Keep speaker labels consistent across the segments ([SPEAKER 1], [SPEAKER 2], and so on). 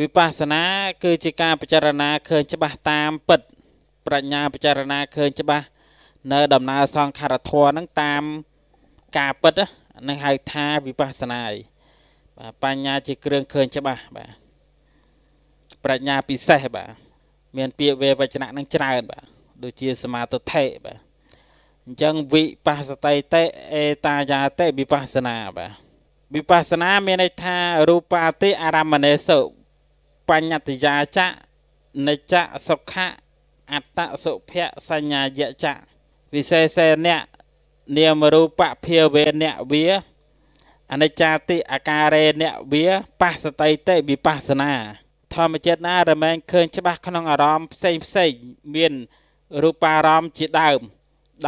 [SPEAKER 1] វិបស្សនា គឺជាការពិចារណាឃើញច្បាស់តាមពិតប្រាជ្ញាពិចារណាឃើញច្បាស់នៅដំណើរសង្ខារធម៌នឹងតាមការពិតនឹងហៅថាវិបស្សនាឯងបាទបញ្ញាជាគ្រឿងឃើញច្បាស់បាទប្រាជ្ញាពិសេសបាទមាន ពាក្យវេវចនៈនឹងច្រើនបាទដូចជាសមាទិដ្ឋិបាទអញ្ចឹងវិបស្សតិតិអេតាយាតិវិបស្សនាបាទវិបស្សនាមានន័យថារូបាតិអរមនេសុបញ្ញត្តិយាចៈនិច្ចសុខៈអត្តសុភៈសញ្ញាយចៈវិសេសេនៈនាមរូបភាវេនៈវាអនិច្ចាតិអាការេនៈវាបស្សតិតិវិបស្សនា ធម្មចិត្តណារមែងឃើញច្បាស់ក្នុងអារម្មណ៍ផ្សេងផ្សេងមានរូបារម្មណ៍ជាដើម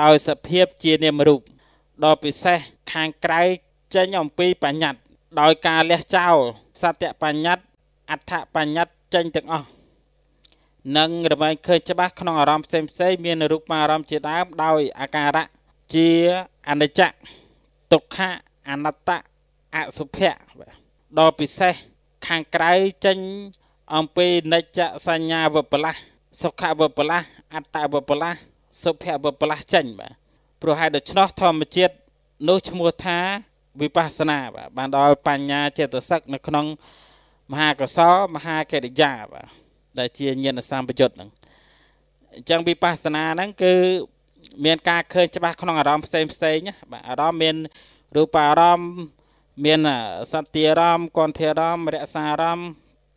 [SPEAKER 1] ដោយសភាពជានាមរូបដ៏ពិសេសខាងក្រៅចេញអំពីបញ្ញត្តិដោយការលះចោលសត្យបញ្ញត្តិអត្ថបញ្ញត្តិចេញទាំងអស់និងរំលែងឃើញច្បាស់ក្នុងអារម្មណ៍ផ្សេងផ្សេងមាន រូបអារម្មណ៍ជាដើមដោយអាការៈជាអនិច្ចទុក្ខអនត្តអសុភៈដ៏ពិសេសខាងក្រៅចេញអំពីនិច្ចសញ្ញាវបលាសសុខវបលាសអត្តវបលាសសុភវបលាសចេញបាទព្រោះហេតុដូច្នោះធម្មជាតិនោះឈ្មោះថា វិបស្សនាបាទបានដល់បញ្ញាចេតសិកនៅក្នុងមហាកសោមហាកិរិយាបាទដែលជាញាណសម្បយុត្តហ្នឹងអញ្ចឹងវិបស្សនាហ្នឹងគឺមានការឃើញច្បាស់ក្នុងអារម្មណ៍ផ្សេងផ្សេងណាបាទអារម្មណ៍មានរូបអារម្មណ៍មានសន្តិអារម្មណ៍គន្ធអារម្មណ៍រក្សាអារម្មណ៍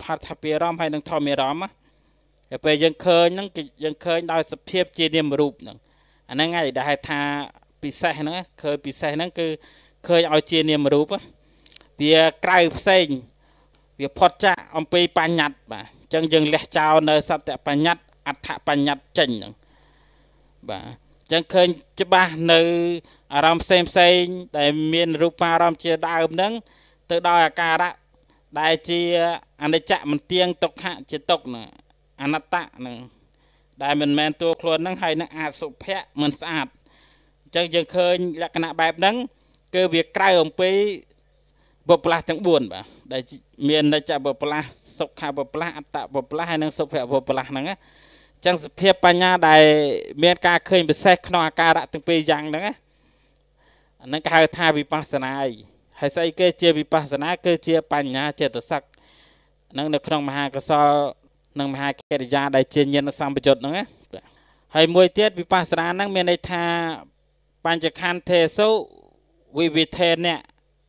[SPEAKER 1] ផាថពិអារម្មណ៍ហើយនិងធម្មអារម្មណ៍ណាពេលយើងឃើញហ្នឹងយើងឃើញដោយសភាពជានាមរូបហ្នឹងអាហ្នឹងឯងដែលហៅថា ពិសេសហ្នឹងឃើញពិសេសហ្នឹងគឺឃើញឲ្យជានាមរូបវាក្រៅផ្សេងវាផុតចាកអំពីបញ្ញត្តិបាទអញ្ចឹងយើងលះចោលនៅសត្យបញ្ញត្តិអដ្ឋបញ្ញត្តិចេញហ្នឹងបាទអញ្ចឹងឃើញច្បាស់នៅអារម្មណ៍ផ្សេងផ្សេងដែលមានរូបារម្មណ៍ជាដើមហ្នឹងទៅដល់អាការៈដែលជា អនិច្ចមិនទៀងទុក្ខជាទុក្ខណាអនត្តៈហ្នឹង ដែលមិនមែនតួខ្លួនហ្នឹងហើយនឹងអសុភៈមិនស្អាតអញ្ចឹងយើងឃើញលក្ខណៈបែបហ្នឹង គឺវាក្រៅអំពីបុព្វលាស់ទាំង4បាទដែលមាននិច្ចបុព្វលាស់សុខបុព្វលាស់អត្តបុព្វលាស់ហើយនិងសុភបុព្វលាស់ហ្នឹងណាចឹងសភាពបញ្ញា ដែលមានការឃើញពិសេសក្នុងអាការៈទាំងពីរយ៉ាងហ្នឹងណាអានឹងគេហៅថាវិបស្សនាហើយស្អីគេជាវិបស្សនា គឺជា បញ្ញាចិត្តសកនឹង នៅក្នុងមហាកុសលនិងមហាកិរិយាដែលជាញាណសម្បជុតហ្នឹងណាហើយមួយទៀតវិបស្សនាហ្នឹងមានន័យថាបញ្ចខន្ធេសុវិវិធេណៈ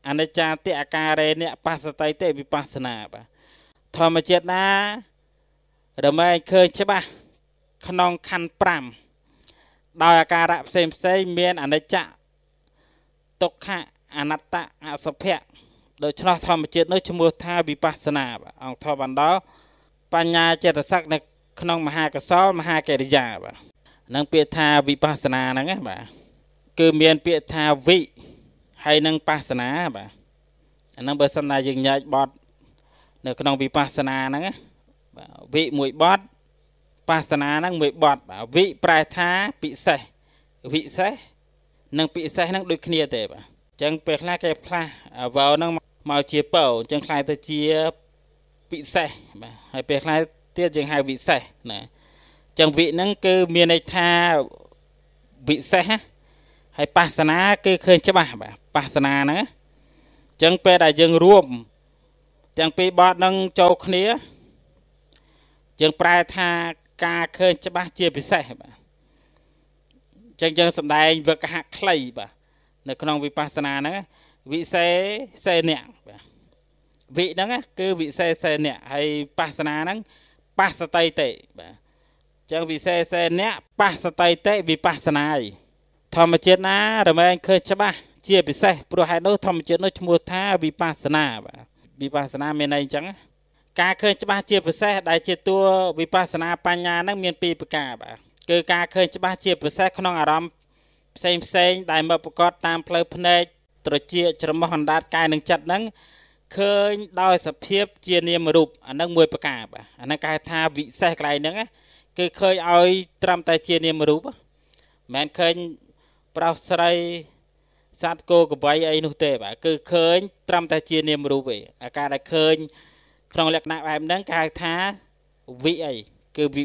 [SPEAKER 1] អនិច្ចាតិអាការេនៈបស្សតិតិវិបស្សនាបាទធម្មជាតិណារមែងឃើញច្បាស់ក្នុងខណ្ឌ5ដោយអាការៈផ្សេងផ្សេងមានអនិច្ចទុក្ខអនត្តអសុភៈដូច្នោះធម្មជាតិនោះឈ្មោះថាវិបស្សនាបាទអង្គធម៌បណ្ដោបញ្ញាចិត្តស័កនៅក្នុងមហាកសលមហាកិរិយាបាទនឹងពាក្យថាវិបស្សនាហ្នឹងណាបាទគឺមានពាក្យថាវិហើយនឹងបាសនាបាទអាហ្នឹងបើសិនណាយើងញែកបត់នៅក្នុងវិបស្សនាហ្នឹងបាទវិមួយបត់បាសនាហ្នឹងមួយបត់បាទវិប្រែថាពិសេសវិសេសនិងពិសេសហ្នឹងដូចគ្នាទេបាទអញ្ចឹងពេលខ្លះគេផ្លាស់វោហ្នឹងមកជាពោអញ្ចឹងខ្លាយទៅជាពិសេសបាទហើយពេលខ្លះទៀតយើងហៅវិសេសណាអញ្ចឹងវិហ្នឹងគឺមានន័យថាវិសេសហើយបាសនាគឺឃើញច្បាស់បាទបាសនាណាអញ្ចឹងពេលដែលយើងរួមទាំងពីរបទនឹងចូលគ្នាយើងប្រែថាការឃើញច្បាស់ជាពិសេសបាទអញ្ចឹងយើងសំដែងវឹកហៈខ្លីបាទនៅក្នុងវិបស្សនាហ្នឹងវិសេសេនៈបាទវិហ្នឹងគឺវិសេសេនៈហើយបស្សនាហ្នឹងបស្សតិតិបាទអញ្ចឹងវិសេសេនៈបស្សតិតិវិបស្សនាធម្មជាតិណារមែងឃើញច្បាស់ជាពិសេសព្រោះហេតុនោះធម្មជាតិនោះឈ្មោះថាវិបស្សនាបាទវិបស្សនាមានន័យអញ្ចឹងការឃើញច្បាស់ជាពិសេសដែលជាតួវិបស្សនាបញ្ញានឹងមានពីរប្រការបាទគឺការឃើញច្បាស់ជាពិសេសក្នុងអារម្មណ៍ផ្សេងផ្សេង ដែលមកប្រកបតាមផ្លូវភ្នែកត្រជាច្រមុះអណ្ដាតកាយនិងចិត្តហ្នឹងឃើញដោយសភាពជា នាមរូបអានឹងមួយប្រការបាទអានឹងគេថាវិសេសកន្លែងហ្នឹងគឺឃើញឲ្យត្រឹមតែជានាមរូបមិនមែនឃើញប្រុសស្រីសត្វគោក្របីអីនោះទេបាទគឺឃើញ ត្រឹមតែជានាមរូបឯងអាការដែលឃើញ ក្នុងលក្ខណៈបែបហ្នឹងគេហៅថាវិអីគឺវិ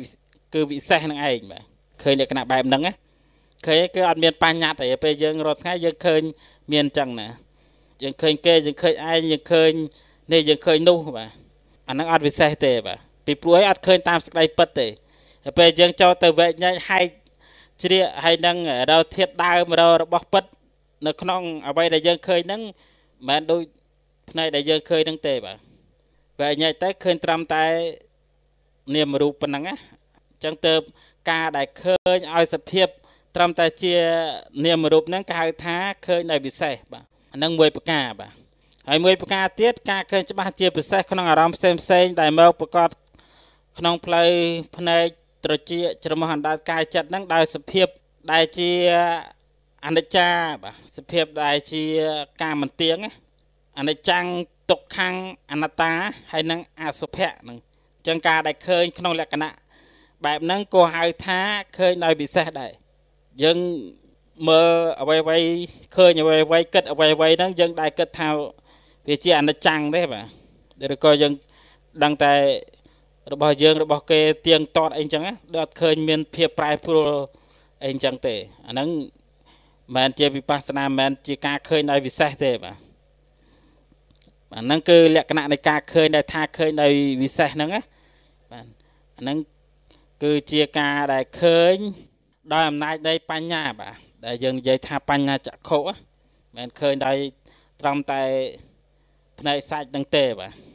[SPEAKER 1] គឺវិសេសនឹងឯងបាទឃើញលក្ខណៈបែបហ្នឹងឃើញគឺអត់មានបញ្ញត្តិទេពេលយើងរាល់ថ្ងៃយើងឃើញមានអញ្ចឹងណាយើងឃើញ គេយើងឃើញឯងយើងឃើញ នេះយើងឃើញនោះបាទអាហ្នឹងអត់វិសេសទេបាទពីព្រោះឯងអត់ឃើញតាមសេចក្តីពិតទេពេលយើងចូលទៅវែកញែកហែកជ្រាកហើយនឹងរោធាតដើមរោរបស់ពិតនៅក្នុងអ្វីដែលយើងឃើញហ្នឹងមិនមែនដូចផ្នែកដែលយើងឃើញហ្នឹងទេបាទបើញ៉ៃតែឃើញត្រឹមតែនាមរូបប៉ុណ្ណឹងណាអញ្ចឹងទៅការដែលឃើញឲ្យសភាព ត្រឹមតែជានាមរូបហ្នឹងគេហៅថាឃើញដោយពិសេសបាទហ្នឹងមួយប្រការបាទហើយមួយប្រការទៀតការឃើញច្បាស់ជាពិសេសក្នុងអារម្មណ៍ផ្សេងផ្សេងដែលមកប្រកបក្នុងផ្លូវភ្នែកត្រចៀកច្រមុះអណ្ដាតកាយចិត្តហ្នឹងដោយសភាពដែលជាអនិច្ចាបាទសភាពដែលជាការមិនទៀងអនិច្ចំទុក្ខំអនត្តាហើយនឹងអសុភៈនឹងចឹងការដែលឃើញ ក្នុងលក្ខណៈបែបហ្នឹងក៏ហៅថាឃើញដោយពិសេសដែរយើងមើលអ្វីអ្វីឃើញអ្វីអ្វីគិតអ្វីអ្វីហ្នឹង យើងដែរគិតថាវាជាអនិច្ចំទេបាទឬក៏យើងដឹងតែរបស់យើងរបស់គេទៀងទាត់អីចឹងណាដល់ឃើញមានភាពប្រែប្រួលអីចឹងទេអាហ្នឹងមិនជាវិបស្សនាមិនជាការឃើញដោយវិសេសទេបាទអាហ្នឹងគឺលក្ខណៈនៃការឃើញដែលថាឃើញដោយវិសេសហ្នឹងណាបាទអាហ្នឹងគឺជាការដែលឃើញដោយអំណាចនៃបញ្ញាបាទដែលយើងនិយាយថាបញ្ញាចក្ខុមិនឃើញដោយត្រឹមតែផ្នែកសាច់ហ្នឹង ទេបាទ